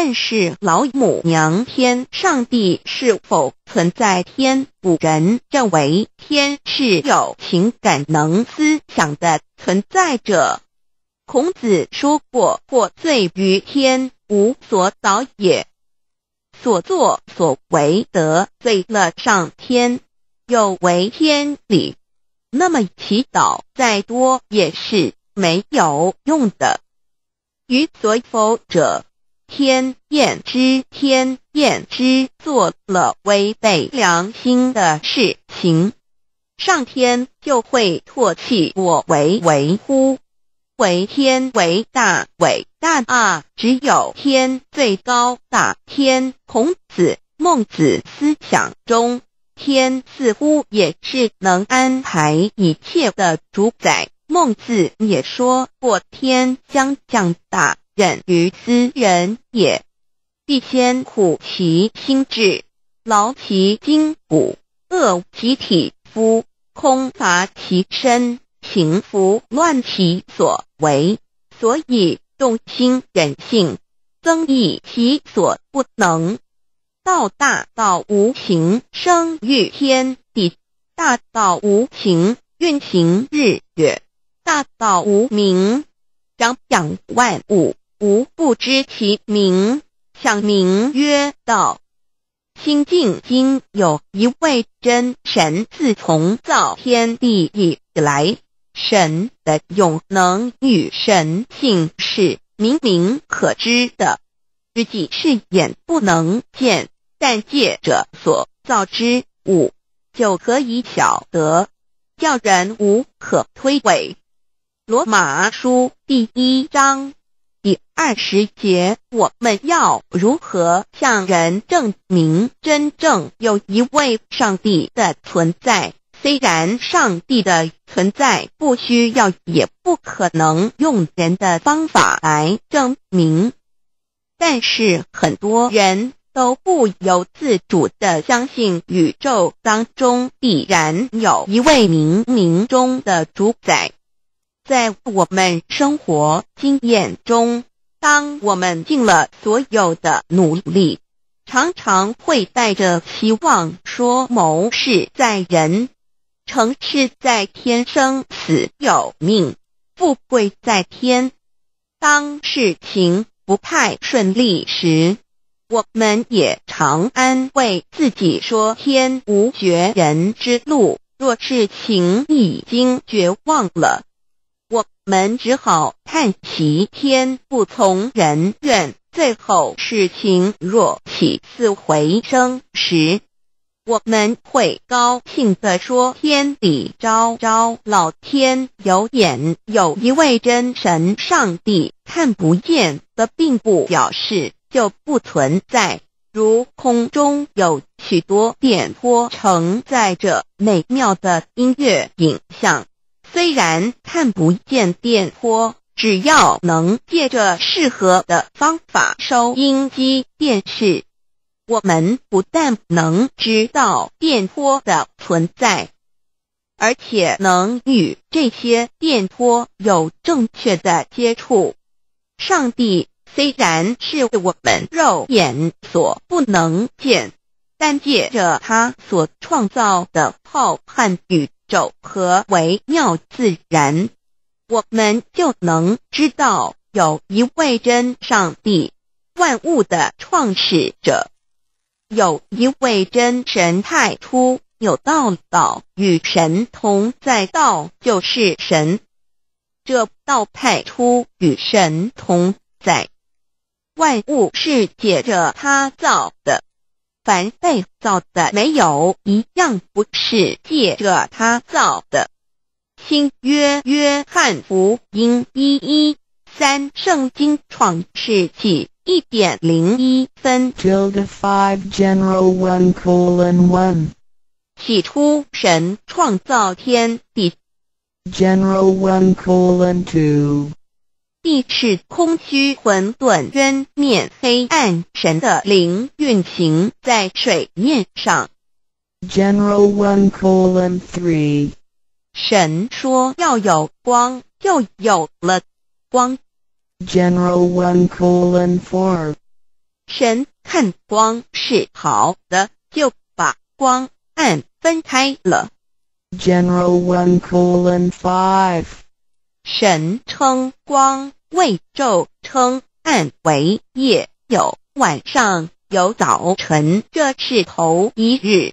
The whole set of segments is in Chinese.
认识老母娘天，上帝是否存在？天古人认为天是有情感、能思想的存在者。孔子说过：“过罪于天，无所导也。”所作所为得罪了上天，有违天理，那么祈祷再多也是没有用的。于所否者。天厌之，天厌之，做了违背良心的事情，上天就会唾弃我，为为乎？为天为大，伟大啊！只有天最高大。天，孔子、孟子思想中，天似乎也是能安排一切的主宰。孟子也说过：“天将降大。”忍于斯人也，必先苦其心志，劳其筋骨，饿其体肤，空乏其身，行拂乱其所为，所以动心忍性，增益其所不能。道大，道无情，生育天地；大道无形，，运行日月；大道无名，长养万物。吾不知其名，想名曰道。清净经有一位真神自从造天地以来，神的永能与神性是明明可知的，知己是眼不能见，但借者所造之物就可以晓得，叫人无可推诿。罗马书第一章。二十节，我们要如何向人证明真正有一位上帝的存在？虽然上帝的存在不需要也不可能用人的方法来证明，但是很多人都不由自主地相信宇宙当中必然有一位冥冥中的主宰，在我们生活经验中。当我们尽了所有的努力，常常会带着期望说：“谋事在人，成事在天，生死有命，富贵在天。”当事情不太顺利时，我们也常安慰自己说：“天无绝人之路。”若是事情已经绝望了，们只好叹其天不从人愿。最后事情若起死回生时，我们会高兴地说：“天底昭昭，老天有眼。”有一位真神上帝看不见的，并不表示就不存在。如空中有许多电波，承载着美妙的音乐影像。虽然看不见电波，只要能借着适合的方法，收音机、电视，我们不但能知道电波的存在，而且能与这些电波有正确的接触。上帝虽然是我们肉眼所不能见，但借着他所创造的浩瀚宇肘和为妙自然？我们就能知道有一位真上帝，万物的创始者，有一位真神太初有道道与神同在，道就是神，这道派出与神同在，万物是借着他造的。凡被造的没有一样不是借着他造的。新约约翰福音一一三圣经创世纪一点零一分。t i l d the five general one colon one。起初神创造天地。General one colon two。地赤空虚混沌渊面黑暗，神的灵运行在水面上。General one colon three，神说要有光，就有了光。General one colon four，神看光是好的，就把光暗分开了。General one colon five。神称光为昼，称暗为夜。有晚上，有早晨。这是头一日。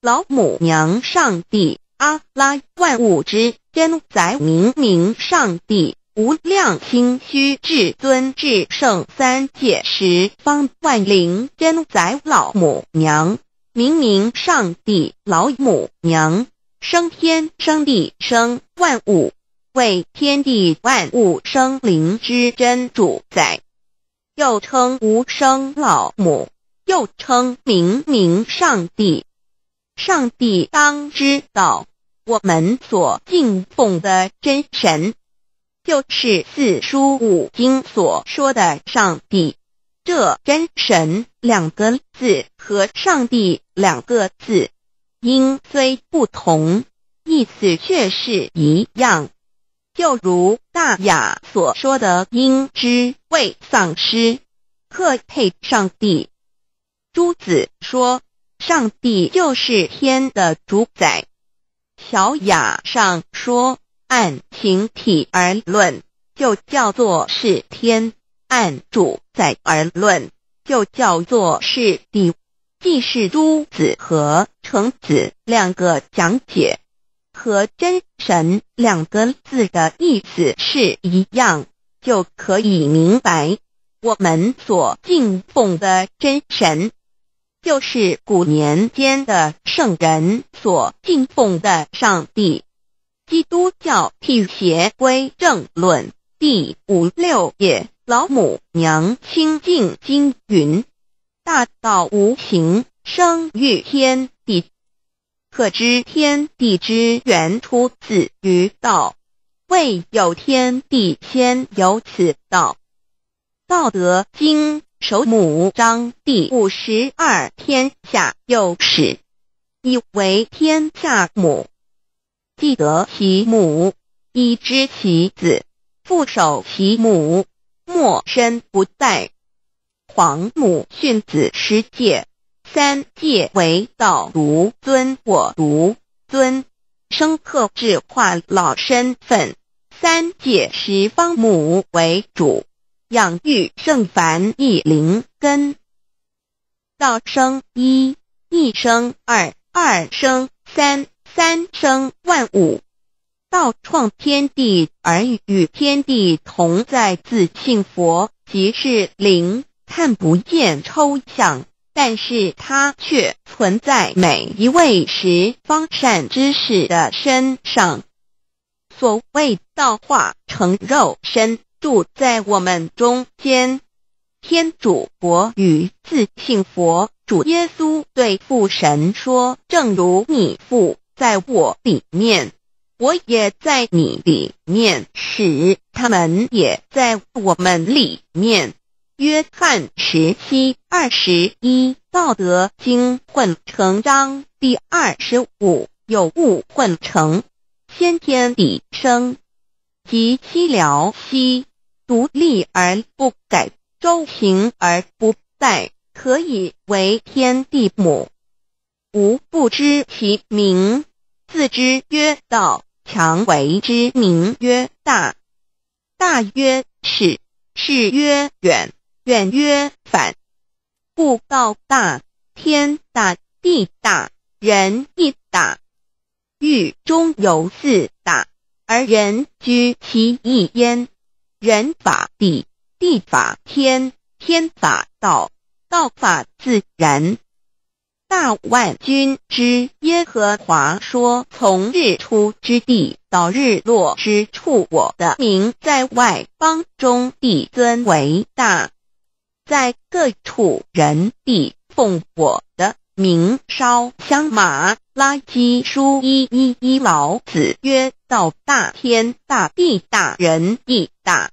老母娘，上帝，阿拉，万物之真宰，明明上帝，无量清虚至尊至圣三界十方万灵真宰，老母娘，明明上帝，老母娘，生天，生地，生万物。为天地万物生灵之真主宰，又称无生老母，又称明明上帝。上帝当知道，我们所敬奉的真神，就是四书五经所说的上帝。这“真神”两个字和“上帝”两个字，音虽不同，意思却是一样。就如《大雅》所说的“因之未丧失”，克配上帝。朱子说，上帝就是天的主宰。《小雅》上说，按形体而论，就叫做是天；按主宰而论，就叫做是地。既是朱子和程子两个讲解。和真神两个字的意思是一样，就可以明白我们所敬奉的真神，就是古年间的圣人所敬奉的上帝。基督教辟邪归正论第五六页，老母娘清净经云：大道无形，生育天地。可知天地之源出自于道，未有天地先有此道。《道德经》首母章第五十二：天下有始，以为天下母。既得其母，以知其子。父守其母，莫身不在。黄母训子十诫。三界为道，独尊我，独尊生克制化老身份。三界十方母为主，养育圣凡一灵根。道生一，一生二，二生三，三生万物。道创天地而与天地同在，自性佛即是灵，看不见抽象。但是它却存在每一位十方善知识的身上。所谓道化成肉身，住在我们中间。天主佛与自信佛主耶稣对父神说：“正如你父在我里面，我也在你里面，使他们也在我们里面。”约翰十七二十一，《道德经》混成章第二十五：有物混成，先天地生。即其辽兮，独立而不改，周行而不殆，可以为天地母。吾不知其名，自知曰道，强为之名曰大。大曰是，是曰远。远曰：“反故道大，天大，地大，人亦大。狱中有四大，而人居其一焉。人法地，地法天，天法道，道法自然。”大万军之耶和华说：“从日出之地到日落之处，我的名在外邦中必尊为大。”在各处人地奉我的明烧香马垃圾书一一一老子曰：道大，天大，地大，人亦大。《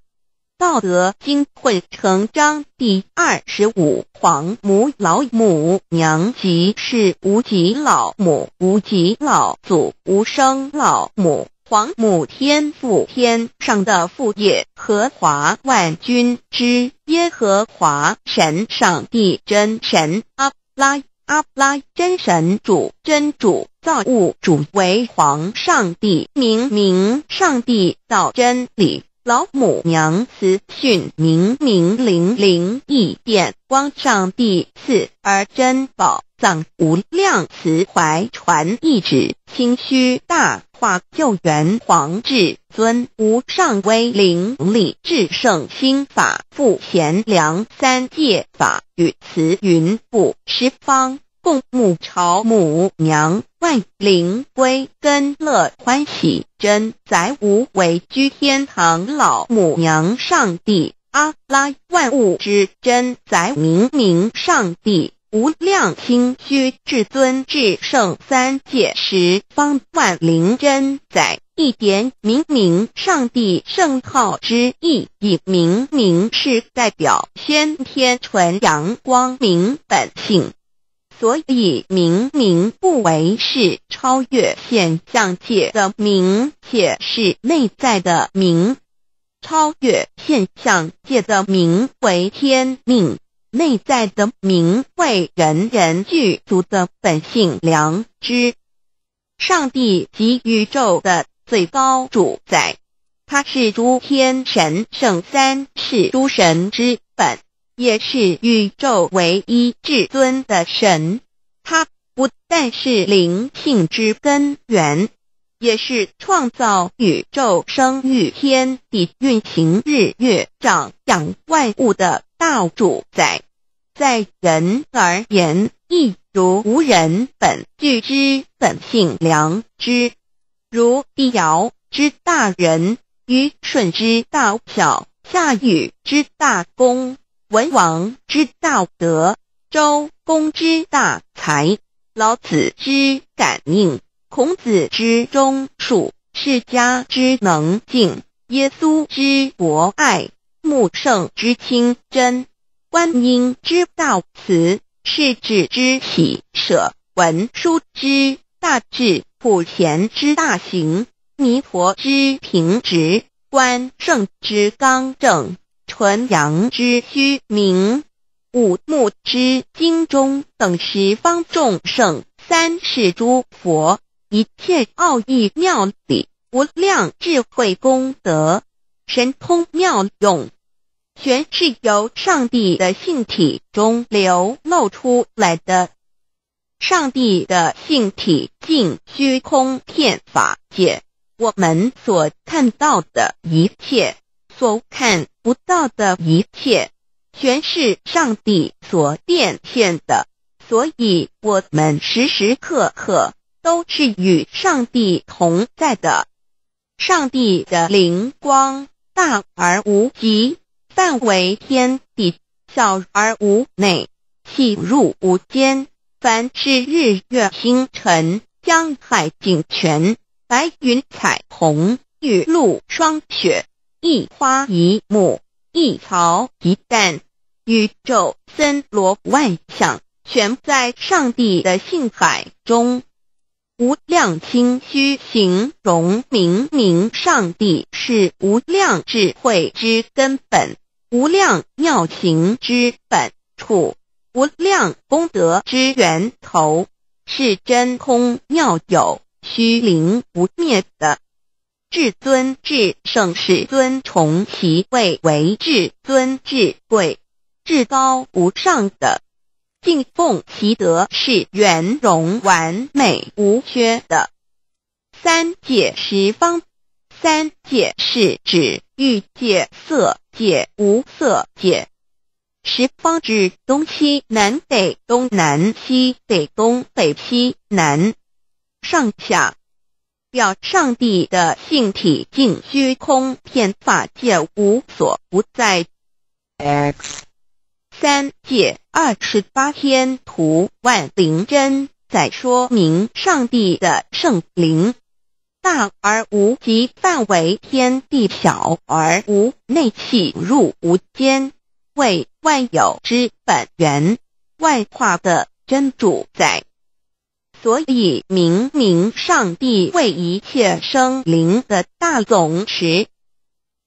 道德经》混成章第二十五。黄母老母娘，即是无极老母，无极老祖，无生老母。皇母天父天上的父业和华万军之耶和华神上帝真神阿拉阿拉真神主真主造物主为皇上帝明明上帝造真理老母娘慈训明明灵灵异变光上帝赐而珍宝。藏无量慈怀，传一旨，清虚大化，救援皇至尊无上威灵，力至圣心法，复贤良三界法与慈云布十方，共母朝母娘万灵归根乐欢喜，真载无为居天堂，老母娘上帝阿拉万物之真载明明上帝。无量清虚至尊至圣三界十方万灵真载一点明明上帝圣号之意，以明明是代表先天纯阳光明本性，所以明明不为是超越现象界的明，且是内在的明，超越现象界的明为天命。内在的名为人人具足的本性良知，上帝及宇宙的最高主宰，他是诸天神圣三世诸神之本，也是宇宙唯一至尊的神。他不但是灵性之根源，也是创造宇宙、生育天地、运行日月、长养万物的。道主宰在人而言，亦如无人本具之本性良知。如帝尧之大仁，禹舜之大巧，夏禹之大功，文王之道德，周公之大才，老子之感应，孔子之忠恕，释迦之能静，耶稣之博爱。木圣之清真，观音之道慈，是指之喜舍，文殊之大智，普贤之大行，弥陀之平直，观圣之刚正，纯阳之虚明，五木之精中等十方众圣，三世诸佛一切奥义妙理无量智慧功德。神通妙用，全是由上帝的性体中流露出来的。上帝的性体尽虚空遍法界，我们所看到的一切，所看不到的一切，全是上帝所变现的。所以，我们时时刻刻都是与上帝同在的。上帝的灵光。大而无极，范围天地；小而无内，气入无间。凡是日月星辰、江海井泉、白云彩虹、雨露霜雪，一花一木，一草一蛋，宇宙森罗万象，全在上帝的信海中。无量清虚形容明明，上帝是无量智慧之根本，无量妙行之本处，无量功德之源头，是真空妙有，虚灵不灭的至尊至圣至尊崇其位为至尊至贵、至高无上的。净奉其德是圆融完美无缺的。三界十方，三界是指欲界、色界、无色界；十方指东西南北、东南西北、东北西南、上下。表上帝的性体净虚空，遍法界无所不在。三界二十八天，图万灵真，在说明上帝的圣灵，大而无极，范围天地；小而无内气，入无间，为万有之本源，外化的真主宰。所以，明明上帝为一切生灵的大总持。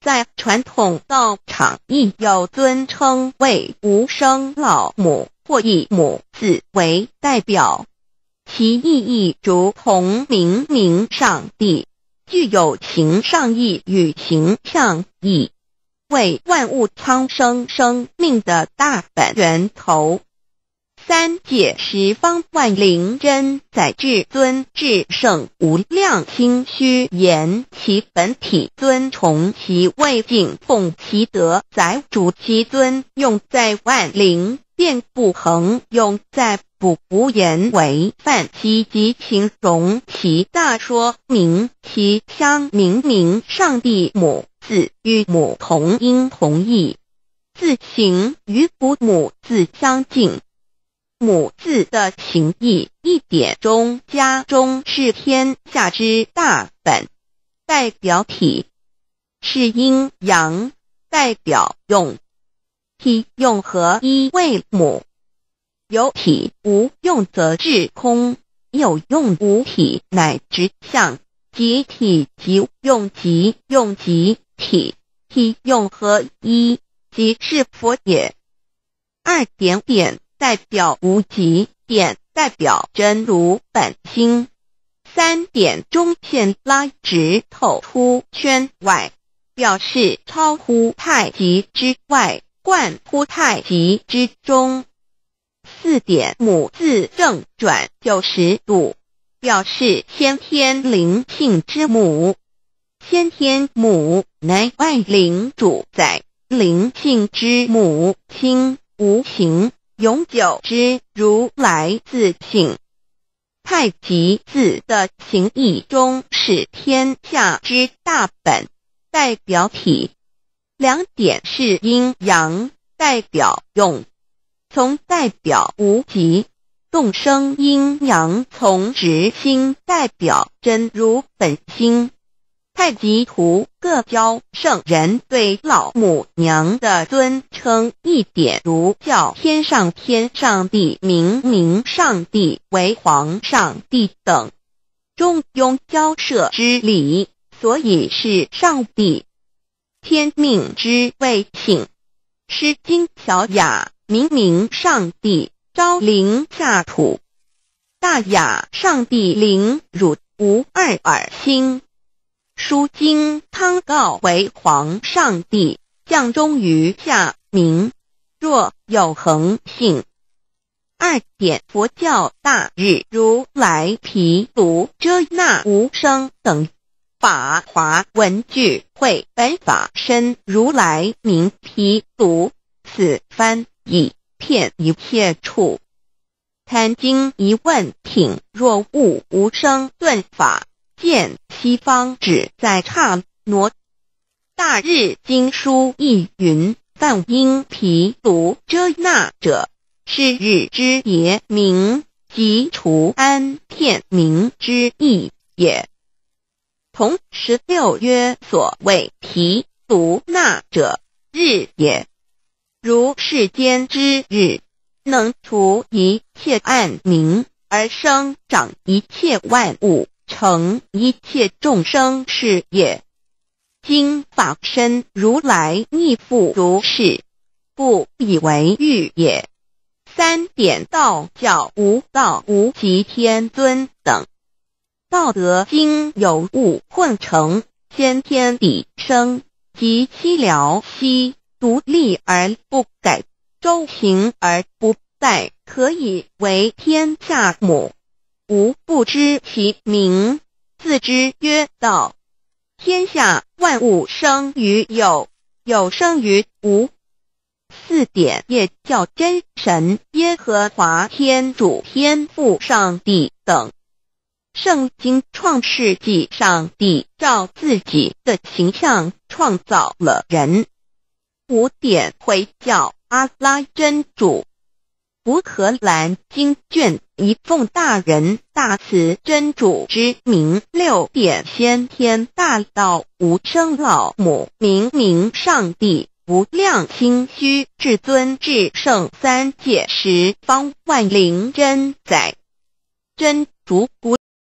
在传统道场亦有尊称为无生老母或义母子为代表，其意义如同明明上帝，具有形上义与形象义，为万物苍生生命的大本源头。三界十方万灵真载至尊至圣无量心虚言其本体尊崇其位境奉其德载主其尊用在万灵便不恒用在不无言为犯其极情容其大说明其相明明上帝母子与母同音同义字行与古母字相近。母字的形义，一点中家中是天下之大本，代表体，是阴阳，代表用，体用合一为母。有体无用则至空，有用无体乃直相。即体即用，即用即体，体用合一，即是佛也。二点点。代表无极点，代表真如本心。三点中线拉直，透出圈外，表示超乎太极之外，贯乎太极之中。四点母字正转九十度，表示先天灵性之母，先天母乃外灵主宰，灵性之母亲无形。永久之如来自性太极字的形义中，是天下之大本，代表体。两点是阴阳，代表用。从代表无极，动生阴阳，从直心代表真如本心。太极图各教圣人对老母娘的尊称，一点如叫天上天上帝，明明上帝为皇上帝等中庸交涉之礼，所以是上帝天命之谓性，《诗经小雅》明明上帝昭灵下土，《大雅上帝》灵汝无二而心。书经，汤告为皇上帝，降忠于下民。若有恒性，二典佛教大日如来毗卢遮那无生等法华文具会本法身如来名毗卢，此番以片一切处谈经一问品，若悟无声顿法。见西方指在刹挪大日经书亦云，但因毗卢遮那者，是日之也，名，即除安片明之意也。同十六曰，所谓毗卢那者，日也。如世间之日，能除一切暗明而生长一切万物。成一切众生事业，今法身如来逆复如是，不以为欲也。三点道教无道无极天尊等，《道德经》有物混成，先天地生，及七辽兮，独立而不改，周行而不殆，可以为天下母。吾不知其名，自知曰道。天下万物生于有，有生于无。四点也叫真神耶和华天主天父上帝等。圣经创世纪上帝照自己的形象创造了人。五点会叫阿拉真主。乌克兰经卷。一奉大人，大慈真主之名；六点先天大道，无生老母，明明上帝，无量清虚，至尊至圣，三界十方，万灵真宰，真主无。